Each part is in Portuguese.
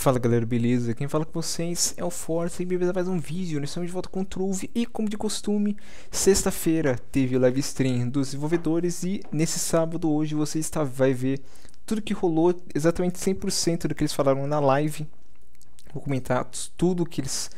Fala galera, beleza? Quem fala com vocês é o Força e beleza mais um vídeo, nós estamos de volta com o Truve e como de costume, sexta-feira teve live stream dos desenvolvedores e nesse sábado hoje você está, vai ver tudo que rolou, exatamente 100% do que eles falaram na live, vou comentar tudo que eles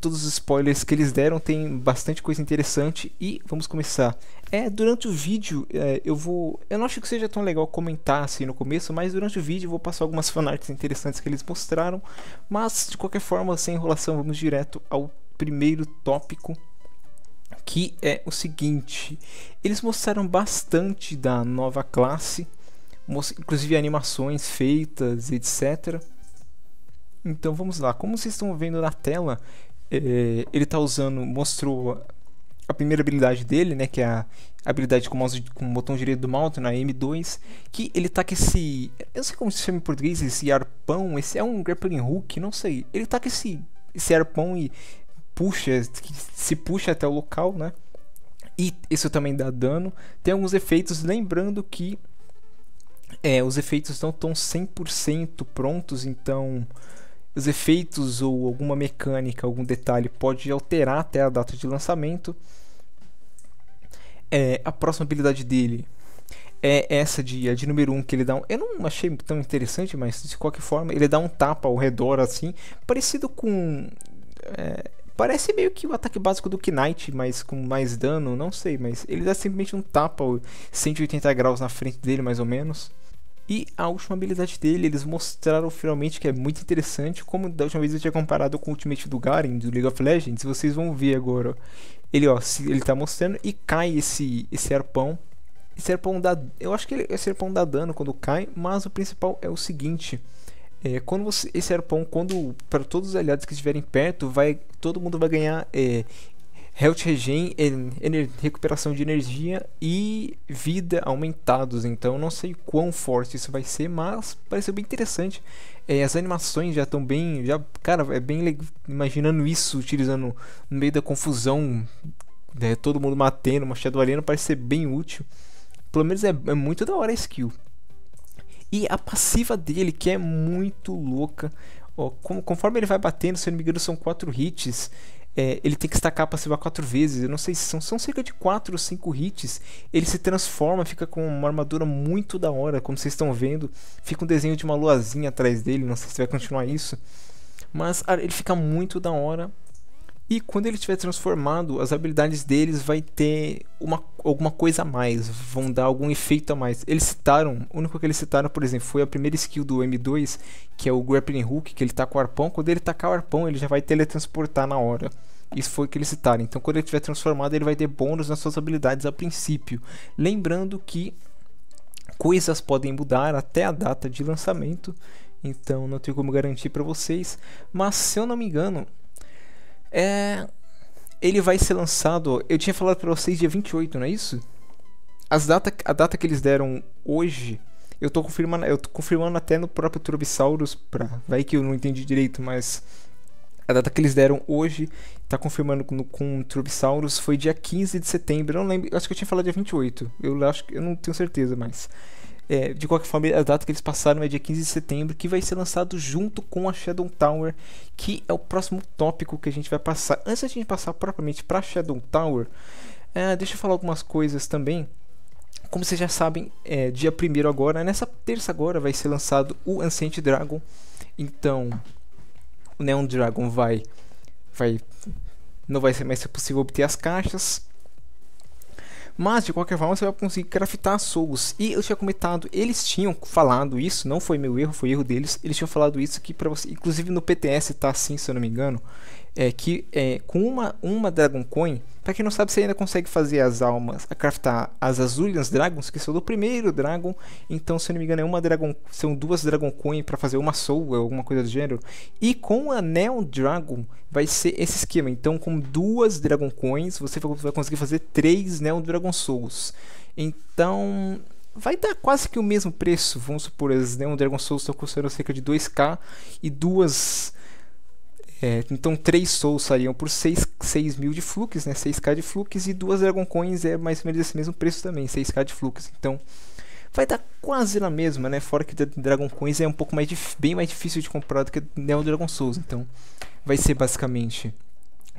todos os spoilers que eles deram, tem bastante coisa interessante e vamos começar. É, durante o vídeo é, eu vou. Eu não acho que seja tão legal comentar assim no começo, mas durante o vídeo eu vou passar algumas fanarts interessantes que eles mostraram. Mas de qualquer forma, sem enrolação, vamos direto ao primeiro tópico que é o seguinte: eles mostraram bastante da nova classe, inclusive animações feitas, etc. Então vamos lá, como vocês estão vendo na tela, é, ele tá usando, mostrou a primeira habilidade dele, né, que é a habilidade com, mouse, com o botão direito do mouse na M2, que ele tá com esse, eu não sei como se chama em português, esse arpão, esse é um grappling hook, não sei. Ele tá com esse, esse arpão e puxa, se puxa até o local, né? E isso também dá dano. Tem alguns efeitos, lembrando que é, os efeitos não estão 100% prontos, então os efeitos ou alguma mecânica, algum detalhe pode alterar até a data de lançamento. É, a próxima habilidade dele é essa de, a de número 1 um, que ele dá um, Eu não achei tão interessante, mas de qualquer forma, ele dá um tapa ao redor assim, parecido com. É, parece meio que o ataque básico do Knight, mas com mais dano, não sei, mas ele dá simplesmente um tapa 180 graus na frente dele, mais ou menos. E a última habilidade dele, eles mostraram finalmente que é muito interessante, como da última vez eu tinha comparado com o ultimate do Garen, do League of Legends, vocês vão ver agora. Ele, ó, ele tá mostrando e cai esse, esse arpão. Esse arpão dá... Eu acho que ele, esse arpão dá dano quando cai, mas o principal é o seguinte... É, quando você, esse arpão, quando para todos os aliados que estiverem perto, vai todo mundo vai ganhar é, Health Regen, recuperação de energia e vida aumentados. Então não sei quão forte isso vai ser, mas pareceu bem interessante. É, as animações já estão bem. Já, cara, é bem imaginando isso, utilizando no meio da confusão, né, todo mundo matando, machado alieno, parece ser bem útil. Pelo menos é, é muito da hora a skill. E a passiva dele, que é muito louca. Ó, com, conforme ele vai batendo, se seu não me engano, são 4 hits é, ele tem que estacar para passiva quatro vezes. Eu não sei se são, são cerca de quatro ou cinco hits. Ele se transforma, fica com uma armadura muito da hora, como vocês estão vendo. Fica um desenho de uma luazinha atrás dele. Não sei se vai continuar isso. Mas ele fica muito da hora. E quando ele estiver transformado, as habilidades deles vai ter uma, alguma coisa a mais, vão dar algum efeito a mais. Eles citaram, o único que eles citaram, por exemplo, foi a primeira skill do M2, que é o Grappling Hook, que ele tá com o arpão. Quando ele tacar o arpão, ele já vai teletransportar na hora. Isso foi o que eles citaram. Então, quando ele estiver transformado, ele vai ter bônus nas suas habilidades a princípio. Lembrando que coisas podem mudar até a data de lançamento. Então, não tenho como garantir para vocês. Mas, se eu não me engano, é, ele vai ser lançado. Eu tinha falado para vocês dia 28, não é isso? As data, a data que eles deram hoje, eu tô confirmando, eu tô confirmando até no próprio Turbisaurus, pra, vai que eu não entendi direito, mas a data que eles deram hoje, tá confirmando com, com o Turbisaurus, foi dia 15 de setembro. Eu não lembro, acho que eu tinha falado dia 28. Eu acho que eu não tenho certeza mais. É, de qualquer forma, a data que eles passaram é dia 15 de setembro, que vai ser lançado junto com a Shadow Tower, que é o próximo tópico que a gente vai passar. Antes de a gente passar propriamente para Shadow Tower, é, deixa eu falar algumas coisas também. Como vocês já sabem, é, dia 1 agora, nessa terça agora, vai ser lançado o Ancient Dragon. Então, o Neon Dragon vai. vai não vai ser mais possível obter as caixas. Mas de qualquer forma você vai conseguir craftar souls. E eu tinha comentado, eles tinham falado isso, não foi meu erro, foi erro deles. Eles tinham falado isso aqui para você, inclusive no PTS tá assim, se eu não me engano é que é, com uma, uma Dragon Coin, para quem não sabe, você ainda consegue fazer as almas, a craftar as Azulians Dragons, que são do primeiro Dragon. Então, se eu não me engano, é uma Dragon, são duas Dragon Coin para fazer uma Soul, alguma coisa do gênero. E com a Neon Dragon vai ser esse esquema. Então, com duas Dragon Coins, você vai conseguir fazer três Neon Dragon Souls. Então, vai dar quase que o mesmo preço. Vamos supor, as Neon Dragon Souls estão custando cerca de 2k e duas é, então 3 Souls seriam por 6, mil de Flux, né? 6k de Flux e duas Dragon Coins é mais ou menos esse mesmo preço também, 6k de Flux. Então vai dar quase na mesma, né? Fora que Dragon Coins é um pouco mais bem mais difícil de comprar do que Neo Dragon Souls, então vai ser basicamente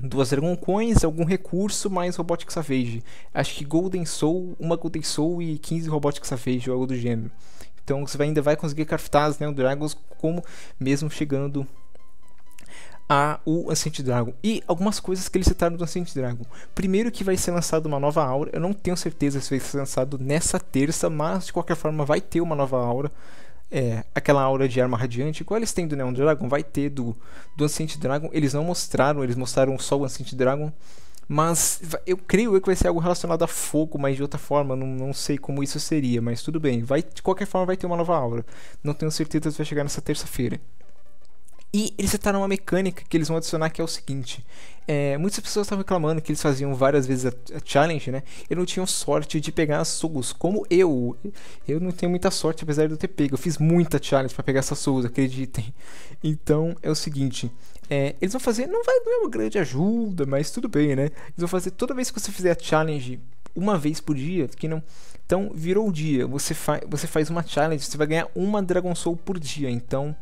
duas Dragon Coins, algum recurso mais Robotic Savage. Acho que Golden Soul, uma Golden Soul e 15 Robotic Savage ou algo do gênero. Então você ainda vai conseguir craftar as Neo né, Dragons como mesmo chegando a o Ancient Dragon e algumas coisas que eles citaram do Ancient Dragon. Primeiro que vai ser lançada uma nova aura, eu não tenho certeza se vai ser lançado nessa terça, mas de qualquer forma vai ter uma nova aura. É, aquela aura de arma radiante, qual eles têm do Neon Dragon, vai ter do, do Ancient Dragon. Eles não mostraram, eles mostraram só o Ancient Dragon. Mas eu creio que vai ser algo relacionado a fogo, mas de outra forma, não, não sei como isso seria, mas tudo bem. Vai, de qualquer forma, vai ter uma nova aura. Não tenho certeza se vai chegar nessa terça-feira. E eles tentaram uma mecânica que eles vão adicionar que é o seguinte: é, muitas pessoas estavam reclamando que eles faziam várias vezes a, a challenge, né? E não tinham sorte de pegar as souls como eu. Eu não tenho muita sorte, apesar de eu ter pego. Eu fiz muita challenge para pegar essas souls acreditem. Então é o seguinte: é, eles vão fazer, não vai dar é uma grande ajuda, mas tudo bem, né? Eles vão fazer toda vez que você fizer a challenge uma vez por dia, que não. Então virou o dia. Você, fa você faz uma challenge, você vai ganhar uma Dragon Soul por dia. Então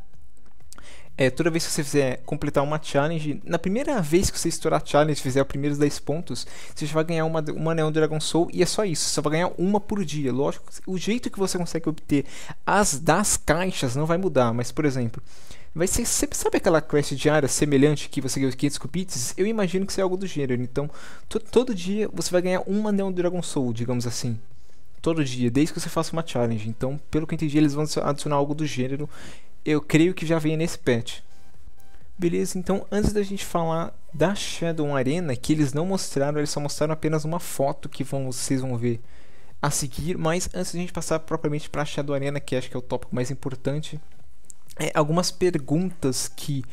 é, toda vez que você fizer completar uma challenge, na primeira vez que você estourar a challenge, fizer os primeiros 10 pontos, você já vai ganhar uma, uma Neon Dragon Soul e é só isso, você só vai ganhar uma por dia. Lógico, o jeito que você consegue obter as das caixas não vai mudar, mas por exemplo, vai ser sempre sabe aquela quest diária semelhante que você ganhou 500 cupites? Eu imagino que seja algo do gênero. Então, to todo dia você vai ganhar uma Neon Dragon Soul, digamos assim. Todo dia, desde que você faça uma challenge. Então, pelo que eu entendi, eles vão adicionar algo do gênero eu creio que já vem nesse patch. Beleza, então antes da gente falar da Shadow Arena, que eles não mostraram, eles só mostraram apenas uma foto que vão, vocês vão ver a seguir, mas antes da gente passar propriamente para a Shadow Arena, que acho que é o tópico mais importante, é, algumas perguntas que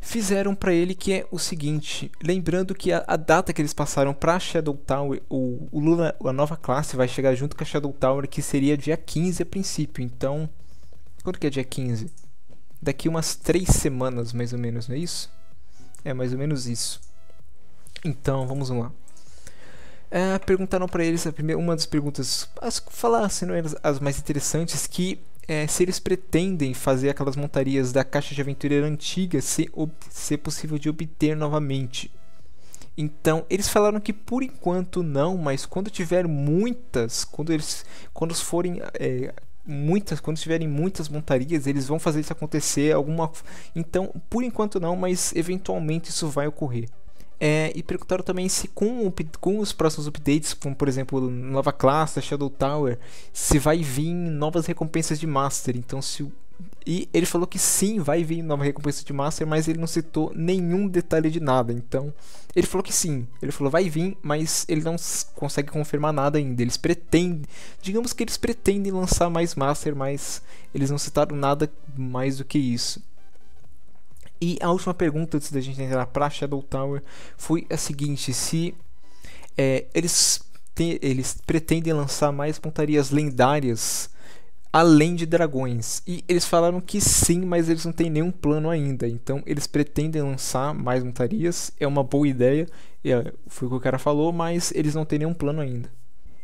fizeram para ele que é o seguinte, lembrando que a, a data que eles passaram para Shadow Tower, o, o Lula, a nova classe vai chegar junto com a Shadow Tower, que seria dia 15 a princípio. Então, quando que é dia 15? Daqui umas 3 semanas, mais ou menos, não é isso? É mais ou menos isso. Então, vamos lá. É, perguntaram para eles a primeira, uma das perguntas, as falassem não né, as, as mais interessantes, que é, se eles pretendem fazer aquelas montarias da caixa de aventureira antiga se, é se possível de obter novamente. Então, eles falaram que por enquanto não, mas quando tiver muitas, quando eles quando forem é, muitas, quando tiverem muitas montarias, eles vão fazer isso acontecer alguma. Então, por enquanto não, mas eventualmente isso vai ocorrer. É, e perguntaram também se com, com, os próximos updates, como por exemplo nova classe, Shadow Tower, se vai vir novas recompensas de Master. Então se e ele falou que sim, vai vir nova recompensa de Master, mas ele não citou nenhum detalhe de nada. Então ele falou que sim, ele falou vai vir, mas ele não consegue confirmar nada ainda. Eles pretendem, digamos que eles pretendem lançar mais Master, mas eles não citaram nada mais do que isso. E a última pergunta antes da gente entrar para Shadow Tower foi a seguinte: se é, eles, te, eles pretendem lançar mais pontarias lendárias além de dragões. E eles falaram que sim, mas eles não têm nenhum plano ainda. Então eles pretendem lançar mais montarias. É uma boa ideia, é, foi o que o cara falou, mas eles não têm nenhum plano ainda.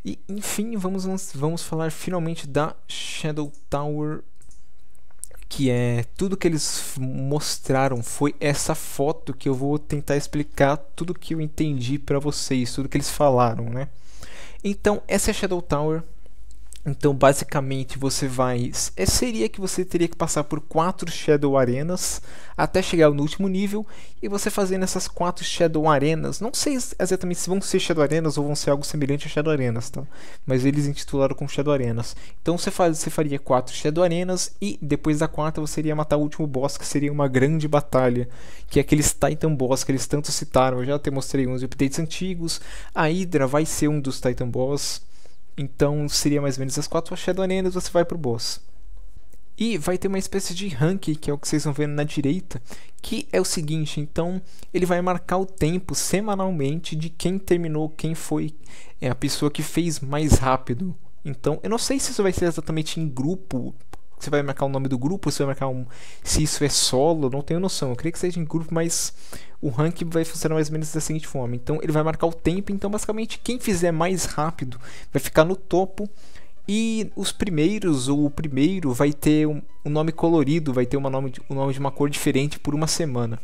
E enfim, vamos, vamos falar finalmente da Shadow Tower. Que é tudo que eles mostraram foi essa foto que eu vou tentar explicar tudo que eu entendi para vocês, tudo que eles falaram, né? Então, essa é a Shadow Tower então, basicamente, você vai. Eh, seria que você teria que passar por quatro Shadow Arenas até chegar no último nível. E você fazendo essas quatro Shadow Arenas. Não sei exatamente se vão ser Shadow Arenas ou vão ser algo semelhante a Shadow Arenas, tá? Mas eles intitularam como Shadow Arenas. Então você, faz, você faria quatro Shadow Arenas. E depois da quarta você iria matar o último boss, que seria uma grande batalha. Que é aqueles Titan Boss que eles tanto citaram. Eu já até mostrei uns updates antigos. A Hydra vai ser um dos Titan Boss então seria mais ou menos as quatro Shadowlands, você vai pro boss. E vai ter uma espécie de ranking que é o que vocês vão vendo na direita, que é o seguinte, então ele vai marcar o tempo semanalmente de quem terminou, quem foi é a pessoa que fez mais rápido. Então, eu não sei se isso vai ser exatamente em grupo, você vai marcar o nome do grupo, se vai marcar um, se isso é solo, não tenho noção. Eu creio que seja em grupo, mas o rank vai funcionar mais ou menos da seguinte forma. Então ele vai marcar o tempo, então basicamente quem fizer mais rápido vai ficar no topo e os primeiros, ou o primeiro, vai ter um, um nome colorido, vai ter uma nome de, um nome de uma cor diferente por uma semana.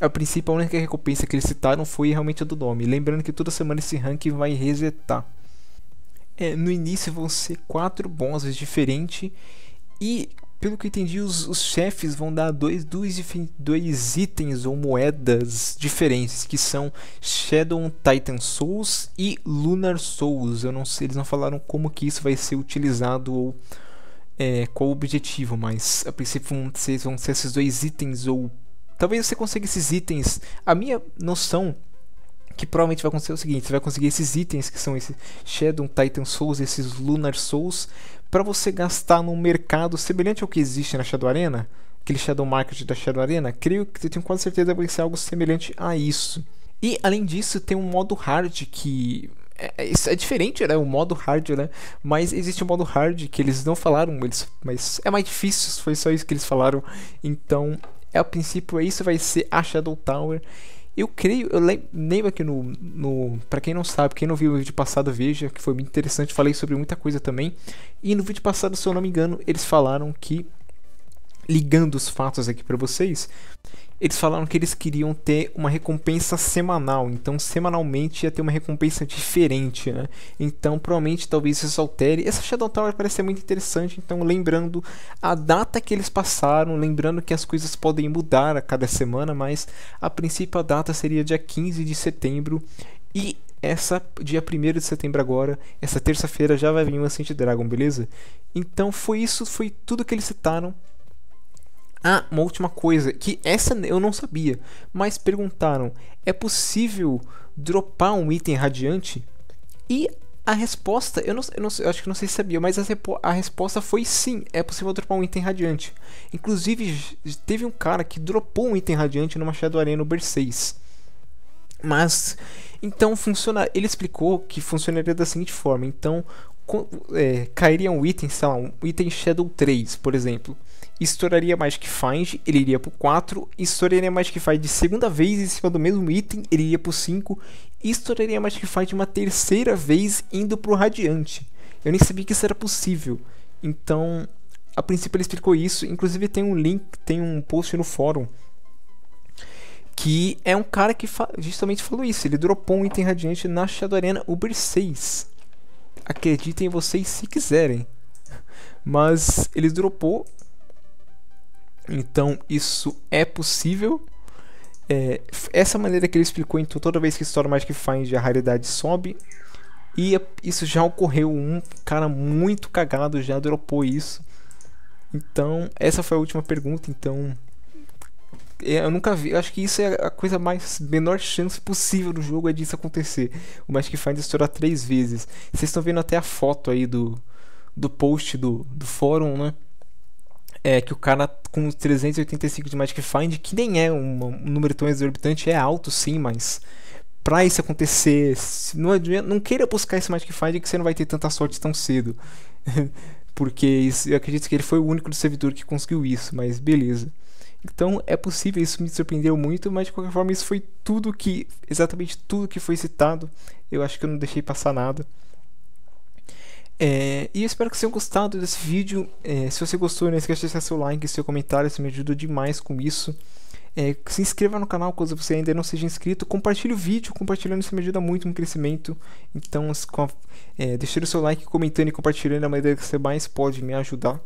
A princípio, a única recompensa que eles citaram foi realmente a do nome. Lembrando que toda semana esse ranking vai resetar. É, no início vão ser quatro bosses diferentes e, pelo que eu entendi, os, os chefes vão dar dois, dois, dois itens ou moedas diferentes, que são Shadow Titan Souls e Lunar Souls. Eu não sei, eles não falaram como que isso vai ser utilizado ou é, qual o objetivo, mas a princípio vão ser, vão ser esses dois itens ou talvez você consiga esses itens. A minha noção que provavelmente vai acontecer é o seguinte: você vai conseguir esses itens que são esses Shadow Titan Souls, esses Lunar Souls, para você gastar num mercado semelhante ao que existe na Shadow Arena, aquele Shadow Market da Shadow Arena, creio que eu tenho quase certeza que vai ser algo semelhante a isso. E além disso, tem um modo hard que é, é, é diferente, né? O modo hard, né? Mas existe um modo hard que eles não falaram, eles, mas é mais difícil, foi só isso que eles falaram. Então, é, o princípio, isso vai ser a Shadow Tower. Eu creio, eu lembro aqui no. no para quem não sabe, quem não viu o vídeo passado, veja, que foi muito interessante. Falei sobre muita coisa também. E no vídeo passado, se eu não me engano, eles falaram que. Ligando os fatos aqui para vocês, eles falaram que eles queriam ter uma recompensa semanal, então semanalmente ia ter uma recompensa diferente, né? Então provavelmente talvez isso altere. Essa Shadow Tower parece ser muito interessante, então lembrando a data que eles passaram, lembrando que as coisas podem mudar a cada semana, mas a princípio a data seria dia 15 de setembro e essa dia 1 de setembro agora, essa terça-feira já vai vir o Ascent Dragon, beleza? Então foi isso, foi tudo que eles citaram. Ah, uma última coisa, que essa eu não sabia, mas perguntaram: é possível dropar um item radiante? E a resposta, eu, não, eu, não, eu acho que não sei se sabia, mas a, a, resposta foi sim, é possível dropar um item radiante. Inclusive, teve um cara que dropou um item radiante numa Shadow Arena no Uber 6. Mas, então funciona. Ele explicou que funcionaria da seguinte forma: então, é, um item, sei lá, um item Shadow 3, por exemplo. Estouraria mais que Find, ele iria pro 4. Estouraria mais que Find segunda vez em cima do mesmo item, ele iria pro 5. Estouraria mais que Find uma terceira vez indo pro Radiante. Eu nem sabia que isso era possível. Então, a princípio ele explicou isso. Inclusive tem um link, tem um post no fórum que é um cara que fa justamente falou isso. Ele dropou um item radiante na Shadow Arena Uber 6. Acreditem em vocês se quiserem. Mas ele dropou. Então isso é possível. É, essa maneira que ele explicou, então toda vez que mais Magic Find a raridade sobe. E é, isso já ocorreu. Um cara muito cagado já dropou isso. Então, essa foi a última pergunta. Então, é, eu nunca vi. Eu acho que isso é a coisa mais menor chance possível do jogo é disso acontecer. O Magic Find estourar três vezes. Vocês estão vendo até a foto aí do, do post do, do fórum, né? É que o cara com 385 de Magic Find, que nem é um, um número tão exorbitante, é alto sim, mas pra isso acontecer, não, adianta, não queira buscar esse Magic Find que você não vai ter tanta sorte tão cedo. Porque isso, eu acredito que ele foi o único do servidor que conseguiu isso, mas beleza. Então é possível, isso me surpreendeu muito, mas de qualquer forma isso foi tudo que, exatamente tudo que foi citado. Eu acho que eu não deixei passar nada. É, e espero que vocês tenham gostado desse vídeo. É, se você gostou, não esqueça de deixar seu like, seu comentário, isso me ajuda demais com isso. É, se inscreva no canal caso você ainda não seja inscrito. Compartilhe o vídeo, compartilhando isso me ajuda muito no crescimento. Então, com a, é, deixando o seu like, comentando e compartilhando na a maneira que você mais pode me ajudar.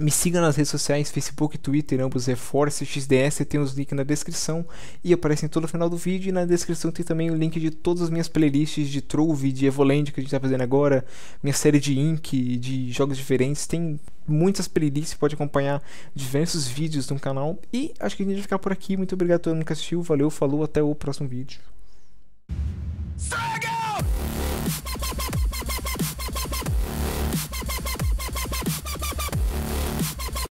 Me siga nas redes sociais, Facebook e Twitter, ambos Force XDS, tem os links na descrição e aparecem todo o final do vídeo. E na descrição tem também o link de todas as minhas playlists de Trove, de Evoland que a gente está fazendo agora, minha série de Ink, de jogos diferentes. Tem muitas playlists, pode acompanhar diversos vídeos no canal. E acho que a gente vai ficar por aqui. Muito obrigado a todo mundo que assistiu, valeu, falou, até o próximo vídeo. Saga!